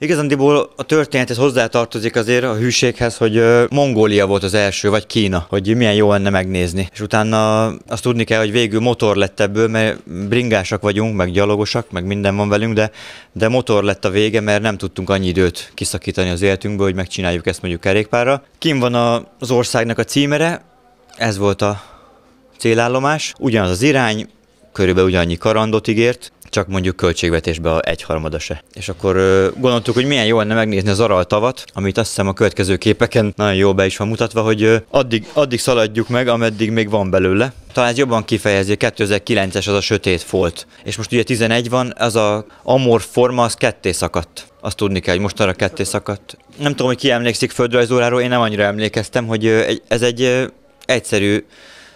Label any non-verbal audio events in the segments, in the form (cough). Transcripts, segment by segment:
Igazándiból a történethez hozzátartozik azért a hűséghez, hogy Mongólia volt az első, vagy Kína, hogy milyen jó lenne megnézni. És utána azt tudni kell, hogy végül motor lett ebből, mert bringásak vagyunk, meg gyalogosak, meg minden van velünk, de, de motor lett a vége, mert nem tudtunk annyi időt kiszakítani az életünkből, hogy megcsináljuk ezt mondjuk kerékpárra. Kim van az országnak a címere, ez volt a célállomás, ugyanaz az irány, körülbelül ugyannyi karandot ígért, csak mondjuk költségvetésbe a egyharmada se. És akkor ö, gondoltuk, hogy milyen jó lenne megnézni az Aral tavat, amit azt hiszem a következő képeken nagyon jól be is van mutatva, hogy ö, addig, addig szaladjuk meg, ameddig még van belőle. Talán ez jobban kifejezi, 2009-es az a sötét folt, és most ugye 11 van, az a amor forma, az ketté szakadt. Azt tudni kell, hogy mostanra ketté szakadt. Nem tudom, hogy ki emlékszik földrajzóráról, én nem annyira emlékeztem, hogy ö, ez egy ö, egyszerű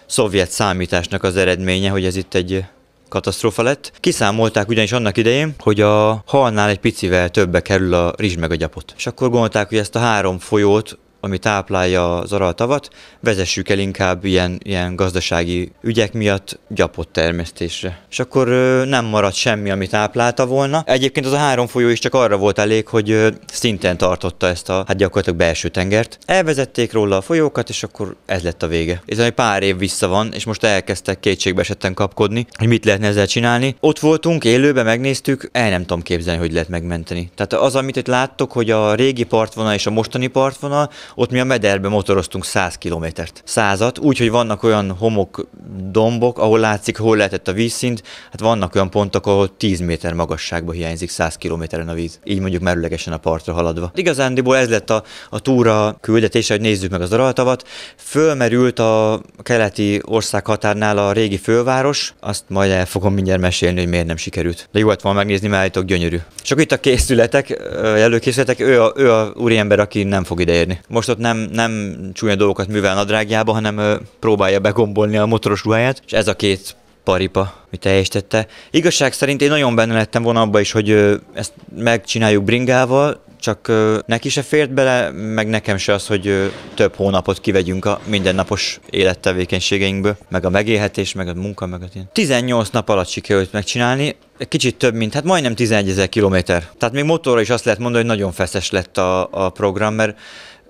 szovjet számításnak az eredménye, hogy ez itt egy katasztrófa lett. Kiszámolták ugyanis annak idején, hogy a halnál egy picivel többe kerül a rizs meg a gyapot. És akkor gondolták, hogy ezt a három folyót ami táplálja az araltavat, vezessük el inkább ilyen, ilyen gazdasági ügyek miatt gyapott termesztésre. És akkor nem maradt semmi, ami táplálta volna. Egyébként az a három folyó is csak arra volt elég, hogy szinten tartotta ezt a hát gyakorlatilag belső tengert. Elvezették róla a folyókat, és akkor ez lett a vége. Ez egy pár év vissza van, és most elkezdtek kétségbe esetten kapkodni, hogy mit lehetne ezzel csinálni. Ott voltunk, élőben megnéztük, el nem tudom képzelni, hogy lehet megmenteni. Tehát az, amit itt láttok, hogy a régi partvonal és a mostani partvonal, ott mi a mederbe motoroztunk 100 kilométert. Százat, úgyhogy vannak olyan homok dombok, ahol látszik, hol lehetett a vízszint, hát vannak olyan pontok, ahol 10 méter magasságba hiányzik 100 kilométeren a víz. Így mondjuk merülegesen a partra haladva. Igazándiból ez lett a, a túra küldetése, hogy nézzük meg az Araltavat. Fölmerült a keleti ország határnál a régi főváros, azt majd el fogom mindjárt mesélni, hogy miért nem sikerült. De jó lett volna megnézni, mert állítok gyönyörű. Csak itt a készületek, előkészületek, ő a, ő a úriember, aki nem fog ideérni. Most most ott nem, nem csúnya dolgokat művel nadrágjába, hanem ö, próbálja begombolni a motoros ruháját, és ez a két paripa, mi teljesítette. Igazság szerint én nagyon benne lettem volna abba is, hogy ö, ezt megcsináljuk bringával, csak ö, neki se fért bele, meg nekem se az, hogy ö, több hónapot kivegyünk a mindennapos élettevékenységeinkből, meg a megélhetés, meg a munka, meg a 18 nap alatt sikerült megcsinálni, egy kicsit több, mint, hát majdnem 11 ezer kilométer. Tehát még motorra is azt lehet mondani, hogy nagyon feszes lett a, a program, mert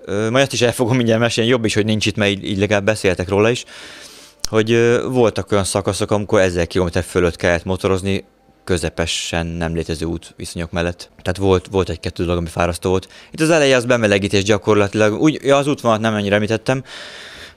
majd ezt is el fogom mindjárt mesélni, jobb is, hogy nincs itt, mert így, így legalább beszéltek róla is, hogy voltak olyan szakaszok, amikor 1000 km fölött kellett motorozni, közepesen nem létező út viszonyok mellett. Tehát volt, volt egy-kettő dolog, ami fárasztó volt. Itt az eleje az bemelegítés gyakorlatilag. Úgy, ja, az útvonalat nem annyira említettem.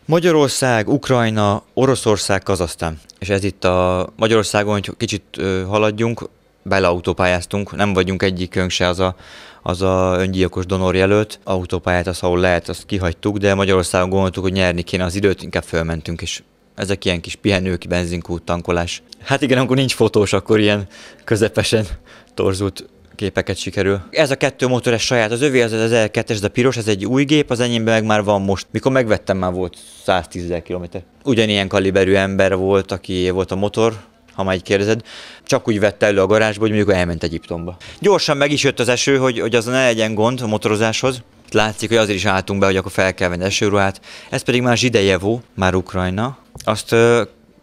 Magyarország, Ukrajna, Oroszország, Kazasztán. És ez itt a Magyarországon, hogy kicsit haladjunk, beleautópályáztunk, nem vagyunk egyikünk se az a, az a öngyilkos donor jelölt. Autópályát az, ahol lehet, azt kihagytuk, de Magyarországon gondoltuk, hogy nyerni kéne az időt, inkább fölmentünk, és ezek ilyen kis pihenők, benzinkút, tankolás. Hát igen, amikor nincs fotós, akkor ilyen közepesen torzult képeket sikerül. Ez a kettő motor, saját, az övé az 1002-es, a piros, ez egy új gép, az enyémben meg már van most. Mikor megvettem, már volt 110 km. kilométer. Ugyanilyen kaliberű ember volt, aki volt a motor ha már így kérdezed, csak úgy vette elő a garázsba, hogy mondjuk elment Egyiptomba. Gyorsan meg is jött az eső, hogy, hogy az ne legyen gond a motorozáshoz. Látszik, hogy azért is álltunk be, hogy akkor fel kell venni esőruhát. Ez pedig már Zsidejevó, már Ukrajna. Azt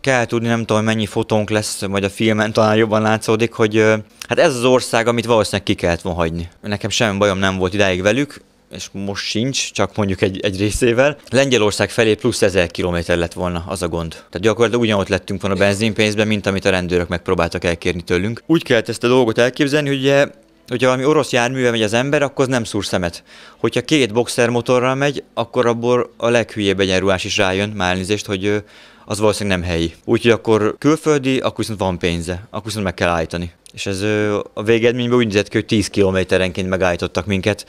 kell tudni, nem tudom, mennyi fotónk lesz, vagy a filmen talán jobban látszódik, hogy hát ez az ország, amit valószínűleg ki kellett volna hagyni. Nekem semmi bajom nem volt idáig velük, és most sincs, csak mondjuk egy, egy részével. Lengyelország felé plusz 1000 kilométer lett volna az a gond. Tehát gyakorlatilag ugyanott lettünk volna a benzinpénzben, mint amit a rendőrök megpróbáltak elkérni tőlünk. Úgy kellett ezt a dolgot elképzelni, hogy ugye hogyha valami orosz járművel megy az ember, akkor az nem szúr szemet. Hogyha két boxer motorral megy, akkor abból a leghülyébb egyenruhás is rájön, már elnézést, hogy az valószínűleg nem helyi. Úgyhogy akkor külföldi, akkor viszont van pénze, akkor viszont meg kell állítani. És ez a végedményben úgy nézett ki, hogy 10 kilométerenként megállítottak minket,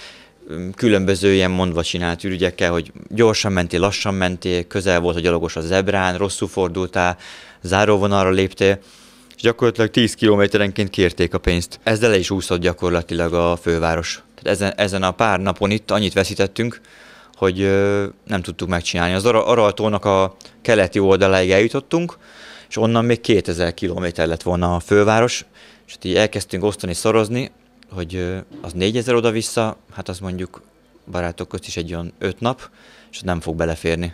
különböző ilyen mondva csinált ürügyekkel, hogy gyorsan mentél, lassan mentél, közel volt a gyalogos a zebrán, rosszul fordultál, záróvonalra léptél, és gyakorlatilag 10 kilométerenként kérték a pénzt. Ezzel le is úszott gyakorlatilag a főváros. Tehát ezen, ezen a pár napon itt annyit veszítettünk, hogy ö, nem tudtuk megcsinálni. Az Araltónak a keleti oldaláig eljutottunk, és onnan még 2000 kilométer lett volna a főváros, és így elkezdtünk osztani, szorozni, hogy az 4000 oda-vissza, hát az mondjuk barátok közt is egy olyan 5 nap, és nem fog beleférni.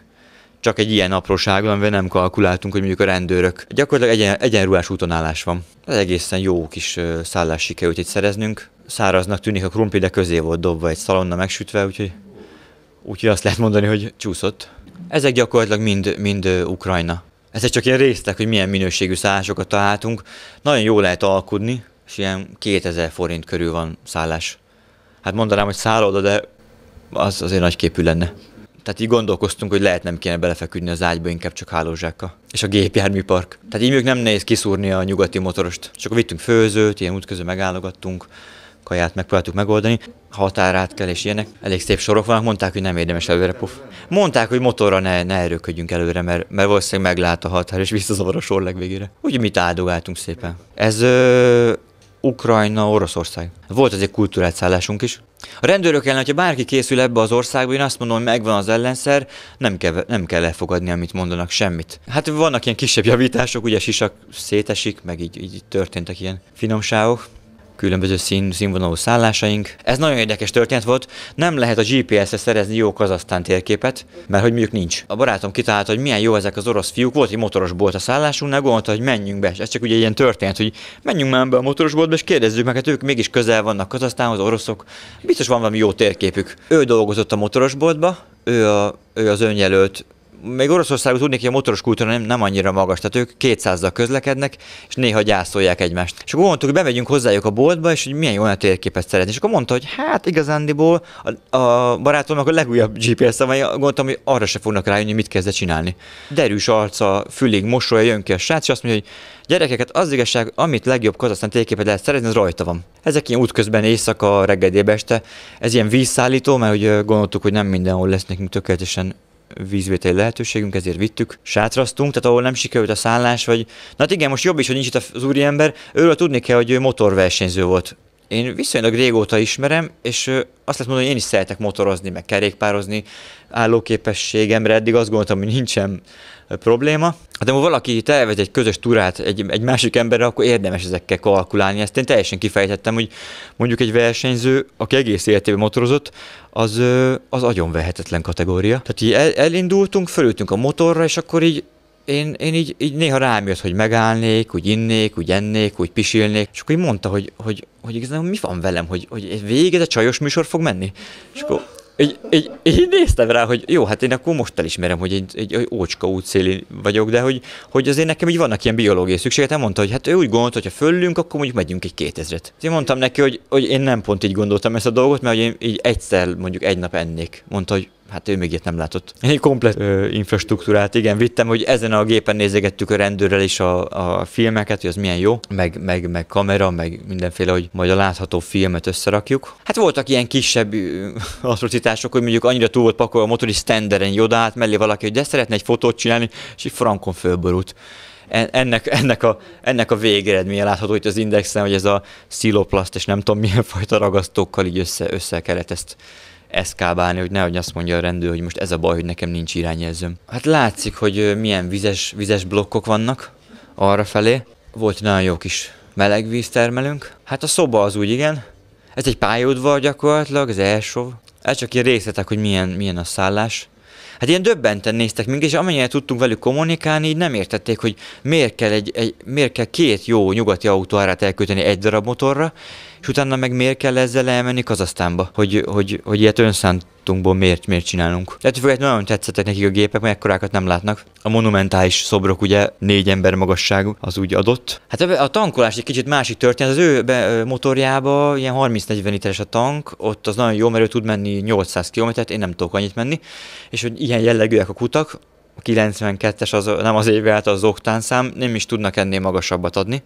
Csak egy ilyen apróság, amivel nem kalkuláltunk, hogy mondjuk a rendőrök. Gyakorlatilag egyen, egyenruhás állás van. Ez egészen jó kis szállás sikerült itt szereznünk. Száraznak tűnik a krumpli, de közé volt dobva egy szalonna megsütve, úgyhogy, úgyhogy azt lehet mondani, hogy csúszott. Ezek gyakorlatilag mind, mind Ukrajna. Ezek csak ilyen részletek, hogy milyen minőségű szállásokat találtunk. Nagyon jól lehet alkudni, és ilyen 2000 forint körül van szállás. Hát mondanám, hogy szálloda, de az azért nagy képű lenne. Tehát így gondolkoztunk, hogy lehet nem kéne belefeküdni az ágyba, inkább csak hálózsákkal. És a gépjárműpark. Tehát így még nem nehéz kiszúrni a nyugati motorost. Csak vittünk főzőt, ilyen útközben megállogattunk, kaját megpróbáltuk megoldani, határát kell és ilyenek. Elég szép sorok vannak, mondták, hogy nem érdemes előre puf. Mondták, hogy motorra ne, ne erőködjünk előre, mert, mert valószínűleg meglát a határ, és visszazavar a sor legvégére. Úgy mit áldogáltunk szépen. Ez ö, Ukrajna, Oroszország. Volt azért egy szállásunk is. A rendőrök ellen, hogyha bárki készül ebbe az országba, én azt mondom, hogy megvan az ellenszer, nem kell, nem kell elfogadni, amit mondanak, semmit. Hát vannak ilyen kisebb javítások, ugye sisak szétesik, meg így, így történtek ilyen finomságok különböző szín, színvonalú szállásaink. Ez nagyon érdekes történet volt. Nem lehet a GPS-re szerezni jó Kazasztán térképet, mert hogy mondjuk nincs. A barátom kitalálta, hogy milyen jó ezek az orosz fiúk. Volt egy motoros bolt a szállásunknál, gondolta, hogy menjünk be. És ez csak ugye ilyen történet, hogy menjünk már be a motoros boltba, és kérdezzük meg, hát ők mégis közel vannak Kazasztánhoz, oroszok. Biztos van valami jó térképük. Ő dolgozott a boltba, ő, a, ő az önjelölt még Oroszországot tudni, hogy a motoros kultúra nem, nem annyira magas, tehát ők 200 közlekednek, és néha gyászolják egymást. És akkor mondtuk, hogy bemegyünk hozzájuk a boltba, és hogy milyen jó a térképet szeretni. És akkor mondta, hogy hát igazándiból a, a barátomnak a legújabb GPS, -e amely gondoltam, hogy arra se fognak rájönni, mit kezdett csinálni. Derűs arca, fülig, mosolya jön ki a srác, és azt mondja, hogy gyerekeket az igazság, amit legjobb kazasztán térképet lehet szerezni, az rajta van. Ezek ilyen útközben éjszaka, reggel este. Ez ilyen vízszállító, mert hogy gondoltuk, hogy nem mindenhol lesz nekünk tökéletesen vízvételi lehetőségünk, ezért vittük, sátrasztunk, tehát ahol nem sikerült a szállás, vagy... Na hát igen, most jobb is, hogy nincs itt az úriember, őről tudni kell, hogy ő motorversenyző volt én viszonylag régóta ismerem, és azt lehet mondani, hogy én is szeretek motorozni, meg kerékpározni. Állóképességemre eddig azt gondoltam, hogy nincsen probléma. De ha valaki tervez egy közös túrát egy, egy másik emberre, akkor érdemes ezekkel kalkulálni. Ezt én teljesen kifejtettem, hogy mondjuk egy versenyző, aki egész életében motorozott, az, az agyon vehetetlen kategória. Tehát így el, elindultunk, fölültünk a motorra, és akkor így én, én így, így néha rám jött, hogy megállnék, úgy innék, úgy ennék, úgy pisilnék, és akkor így mondta, hogy, hogy, hogy igazán mi van velem, hogy, hogy végig ez a csajos műsor fog menni. És akkor így, így, így néztem rá, hogy jó, hát én akkor most elismerem, hogy egy, egy, egy ócska útszéli vagyok, de hogy, hogy azért nekem így vannak ilyen biológiai szükségletem, hát mondta, hogy hát ő úgy gondolt, hogy ha föllünk, akkor mondjuk megyünk egy kétezret. Én mondtam neki, hogy, hogy én nem pont így gondoltam ezt a dolgot, mert hogy én így egyszer mondjuk egy nap ennék. Mondta, hogy hát ő még ilyet nem látott. Egy komplet ö, infrastruktúrát, igen, vittem, hogy ezen a gépen nézegettük a rendőrrel is a, a filmeket, hogy az milyen jó, meg, meg, meg kamera, meg mindenféle, hogy majd a látható filmet összerakjuk. Hát voltak ilyen kisebb (laughs) atrocitások, hogy mondjuk annyira túl volt pakolva a motori standeren, oda állt mellé valaki, hogy de szeretne egy fotót csinálni, és így frankon fölborult ennek, ennek, a, ennek a végeredménye látható itt az indexen, hogy ez a sziloplaszt és nem tudom milyen fajta ragasztókkal így össze, össze kellett ezt eszkábálni, hogy nehogy azt mondja a rendőr, hogy most ez a baj, hogy nekem nincs irányjelzőm. Hát látszik, hogy milyen vizes, vizes blokkok vannak arra felé. Volt egy nagyon jó kis meleg víztermelünk. Hát a szoba az úgy igen. Ez egy pályaudvar gyakorlatilag, az első. Ez csak ilyen részletek, hogy milyen, milyen a szállás. Hát ilyen döbbenten néztek minket, és amennyire tudtunk velük kommunikálni, így nem értették, hogy miért kell, egy, egy, miért kell két jó nyugati autó árát elkölteni egy darab motorra, és utána meg miért kell ezzel elmenni Kazasztánba, hogy, hogy, hogy ilyet önszántunkból miért, miért csinálunk. Tehát függetlenül nagyon tetszettek nekik a gépek, mert ekkorákat nem látnak. A monumentális szobrok ugye négy ember magasságú, az úgy adott. Hát a tankolás egy kicsit másik történet, az ő be, motorjába ilyen 30-40 literes a tank, ott az nagyon jó, mert ő tud menni 800 km én nem tudok annyit menni, és hogy ilyen jellegűek a kutak, a 92-es az, nem az által az oktánszám, nem is tudnak ennél magasabbat adni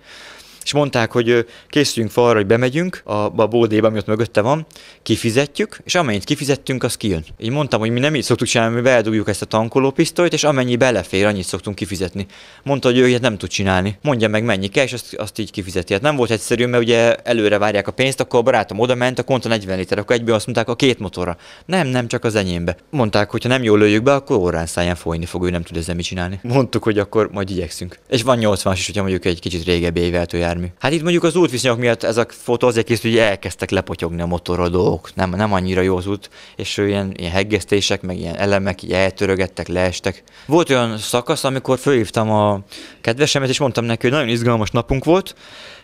és mondták, hogy készüljünk fel arra, hogy bemegyünk a, a bódéba, ami ott mögötte van, kifizetjük, és amennyit kifizettünk, az kijön. Így mondtam, hogy mi nem így szoktuk csinálni, mi beledugjuk ezt a tankolópisztolyt, és amennyi belefér, annyit szoktunk kifizetni. Mondta, hogy ő ilyet nem tud csinálni. Mondja meg, mennyi kell, és azt, azt így kifizeti. Hát nem volt egyszerű, mert ugye előre várják a pénzt, akkor a barátom oda ment, a konta 40 liter, akkor egyből azt mondták a két motorra. Nem, nem csak az enyémbe. Mondták, hogy ha nem jól lőjük be, akkor órán száján folyni fog, ő nem tud ezzel mit csinálni. Mondtuk, hogy akkor majd igyekszünk. És van 80 is, hogyha mondjuk egy kicsit régebbi éveltől jár jármű. Hát itt mondjuk az útviszonyok miatt ez a fotó azért készült, hogy elkezdtek lepotyogni a motorról dolgok. Nem, nem annyira jó az út, és ilyen, ilyen heggesztések, meg ilyen elemek így eltörögettek, leestek. Volt olyan szakasz, amikor fölhívtam a kedvesemet, és mondtam neki, hogy nagyon izgalmas napunk volt,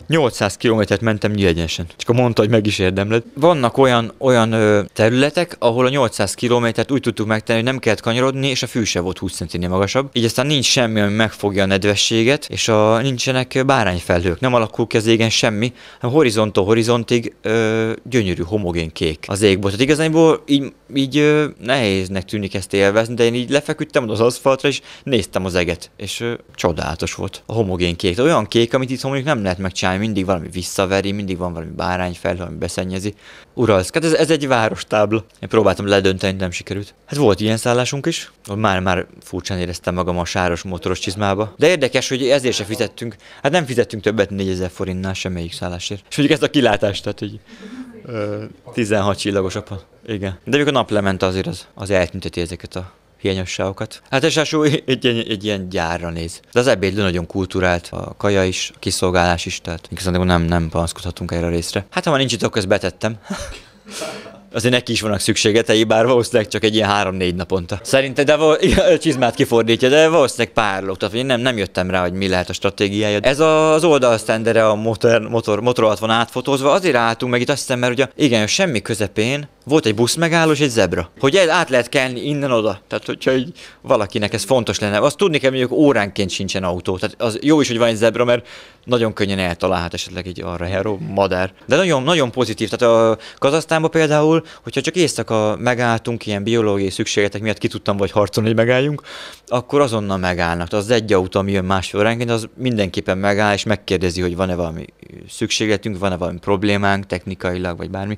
800 kilométert mentem nyílegyenesen. Csak mondta, hogy meg is érdemled. Vannak olyan, olyan ö, területek, ahol a 800 kilométert úgy tudtuk megtenni, hogy nem kellett kanyarodni, és a fű se volt 20 cm magasabb. Így aztán nincs semmi, ami megfogja a nedvességet, és a, nincsenek bárányfelhők. Nem alakul ki az égen semmi, hanem horizonttól horizontig ö, gyönyörű, homogén kék az égból. Tehát igazából így, így ö, nehéznek tűnik ezt élvezni, de én így lefeküdtem az aszfaltra, és néztem az eget, és ö, csodálatos volt a homogén kék. Tehát olyan kék, amit itt mondjuk nem lehet megcsinálni, mindig valami visszaveri, mindig van valami fel, ami beszennyezi uralszk. Hát ez, ez egy várostábla. Én próbáltam ledönteni, nem sikerült. Hát volt ilyen szállásunk is, már-már furcsán éreztem magam a sáros motoros csizmába. De érdekes, hogy ezért se fizettünk. Hát nem fizettünk többet 4000 forintnál semmelyik szállásért. És mondjuk ezt a kilátást, tehát hogy ö, 16 csillagos apa. Igen. De mikor a nap lement azért az, az eltünteti ezeket a hiányosságokat. Általánosul egy, egy, egy ilyen gyárra néz. De az ebéd nagyon kultúrált, a kaja is, a kiszolgálás is, tehát igazán nem, nem panaszkodhatunk erre a részre. Hát ha már nincs itt, akkor ezt betettem. (laughs) azért neki is vannak szükségetei, bár valószínűleg csak egy ilyen három-négy naponta. Szerinted de val- (laughs) ja, csizmát kifordítja, de valószínűleg lók, Tehát én nem, nem jöttem rá, hogy mi lehet a stratégiája. Ez az oldalsztendere a motor, motor, motor alatt van átfotózva, azért álltunk meg itt azt hiszem, mert ugye igen, semmi közepén volt egy busz megálló és egy zebra. Hogy ez át lehet kelni innen-oda. Tehát, hogyha egy, valakinek ez fontos lenne. Azt tudni kell, hogy óránként sincsen autó. Tehát az jó is, hogy van egy zebra, mert nagyon könnyen eltalálhat esetleg egy arra heró madár. De nagyon, nagyon pozitív. Tehát a Kazasztánban például, hogyha csak éjszaka megálltunk, ilyen biológiai szükségetek miatt ki tudtam vagy harcolni, hogy megálljunk, akkor azonnal megállnak. Tehát az egy autó, ami jön másfél óránként, az mindenképpen megáll, és megkérdezi, hogy van-e valami szükségetünk, van-e valami problémánk technikailag, vagy bármi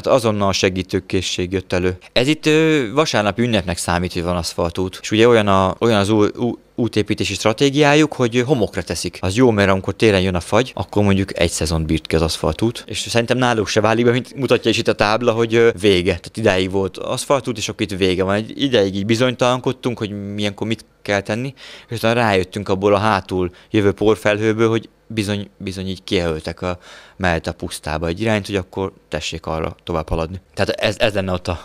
tehát azonnal segítőkészség jött elő. Ez itt vasárnap ünnepnek számít, hogy van aszfaltút. És ugye olyan, a, olyan az új, új, útépítési stratégiájuk, hogy homokra teszik. Az jó, mert amikor télen jön a fagy, akkor mondjuk egy szezon bírt ki az aszfaltút, és szerintem náluk se válik be, mint mutatja is itt a tábla, hogy vége. Tehát idáig volt aszfaltút, és akkor itt vége van. Egy ideig így bizonytalankodtunk, hogy milyenkor mit kell tenni, és utána rájöttünk abból a hátul jövő porfelhőből, hogy bizony, bizony így kijelöltek a, mellett a pusztába egy irányt, hogy akkor tessék arra tovább haladni. Tehát ez, ez lenne ott a,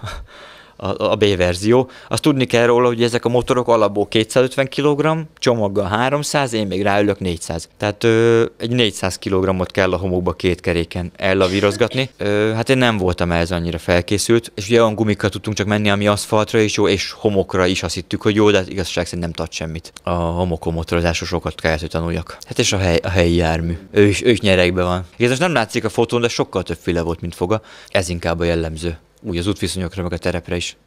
a, a B verzió. Azt tudni kell róla, hogy ezek a motorok alapból 250 kg, csomaggal 300, én még ráülök 400. Tehát ö, egy 400 kg-ot kell a homokba két keréken ellavírozgatni. Ö, hát én nem voltam ehhez annyira felkészült, és ugye olyan gumikkal tudtunk csak menni, ami aszfaltra is jó, és homokra is azt hittük, hogy jó, de hát igazság szerint nem tart semmit. A homokomotorozásos sokat kellett, hogy tanuljak. Hát és a, hely, a helyi jármű. Ő is, ő is nyerekben van. most nem látszik a fotón, de sokkal többféle volt, mint foga. Ez inkább a jellemző úgy az útviszonyokra, meg a terepre is.